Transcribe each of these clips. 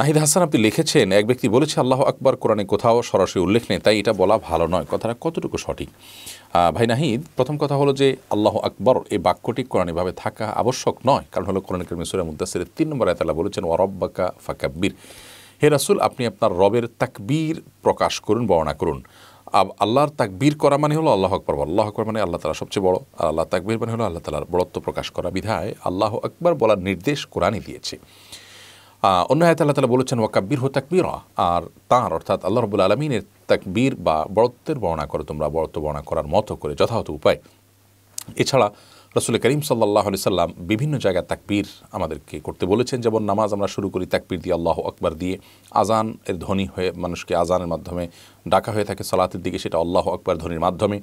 নাহিদ হাসান আপনি লিখেছেন এক ব্যক্তি বলেছে আল্লাহ আকবর কোরআনে কোথাও সরাসরি উল্লেখ নেই তাই এটা বলা ভালো নয় কথাটা কতটুকু সঠিক ভাই নাহিদ প্রথম কথা হলো যে আল্লাহ আকবর এই বাক্যটি কোরআনভাবে থাকা আবশ্যক নয় কারণ হলো কোরআন কর্মী সুরা মুদাসির তিন নম্বর আয়তাল্লাহ বলেছেন ওয়ারব্বাকা ফাকাব্বির হে রাসুল আপনি আপনার রবের তাকবীর প্রকাশ করুন বর্ণনা করুন আব আল্লাহর তাকবীর করা মানে হলো আল্লাহ আকবর আল্লাহ আকবর মানে আল্লাহ তালা সবচেয়ে বড় আর আল্লাহ তাকবীর মানে হলো আল্লাহ তালার বড়ত্ব প্রকাশ করা বিধায় আল্লাহ আকবর বলার নির্দেশ কোরআনই দিয়েছে অন্য হায়াত আল্লাহ তালা বলেছেন ওয়াকাব্বির হো তাকবির আর তাঁর অর্থাৎ আল্লাহ রবুল আলমিনের তাকবীর বা বড়ত্বের বর্ণনা করো তোমরা বড়ত্ব বর্ণনা করার মতো করে যথাযথ উপায় এছাড়া রসুল করিম সাল্লাহ আলি সাল্লাম বিভিন্ন জায়গায় তাকবীর আমাদেরকে করতে বলেছেন যেমন নামাজ আমরা শুরু করি তাকবীর দিয়ে আল্লাহ আকবার দিয়ে আজান এর ধ্বনি হয়ে মানুষকে আজানের মাধ্যমে ডাকা হয়ে থাকে সালাতের দিকে সেটা আল্লাহ আকবার ধ্বনির মাধ্যমে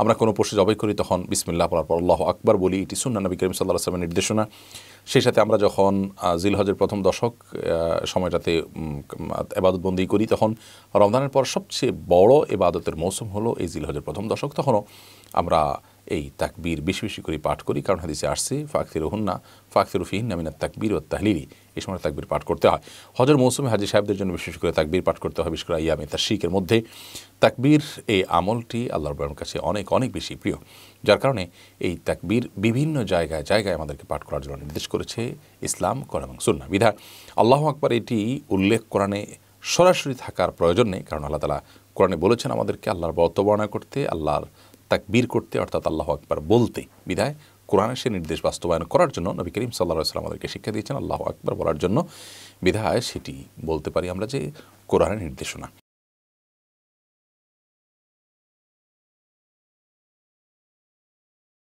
আমরা কোনো পশু জবাই করি তখন বিসমিল্লাহ পড়ার পর আল্লাহ আকবার বলি এটি সুন্না নবী করিম সাল্লাহ আসলামের নির্দেশনা সেই সাথে আমরা যখন জিলহজের প্রথম দশক সময়টাতে এবাদতবন্দি করি তখন রমদানের পর সবচেয়ে বড় এবাদতের মৌসুম হলো এই জিলহজের প্রথম দশক তখনও আমরা এই তাকবীর বেশি বেশি করে পাঠ করি কারণ হাদিসে আসছে ফাকতির হুন্না ফাকতির ফিহিন নামিনা তাকবীর ও তাহলিরি এই সময় তাকবীর পাঠ করতে হয় হজর মৌসুমে হাজির সাহেবদের জন্য বিশেষ করে তাকবীর পাঠ করতে হয় বিশেষ করে ইয়ামে তার শিখের মধ্যে তাকবীর এই আমলটি আল্লাহ রব্লামের কাছে অনেক অনেক বেশি প্রিয় যার কারণে এই তাকবীর বিভিন্ন জায়গায় জায়গায় আমাদেরকে পাঠ করার জন্য নির্দেশ করেছে ইসলাম কর এবং সুন্না বিধা আল্লাহ আকবর এটি উল্লেখ কোরআনে সরাসরি থাকার প্রয়োজন নেই কারণ আল্লাহ তালা কোরআনে বলেছেন আমাদেরকে আল্লাহর বর্ণনা করতে আল্লাহর তাকবীর করতে অর্থাৎ আল্লাহ আকবার বলতে বিধায় কোরআনে সে নির্দেশ বাস্তবায়ন করার জন্য নবী করিম সাল্লাহ সাল্লাম আমাদেরকে শিক্ষা দিয়েছেন আল্লাহ আকবার বলার জন্য বিধায় সেটি বলতে পারি আমরা যে কোরআনের নির্দেশনা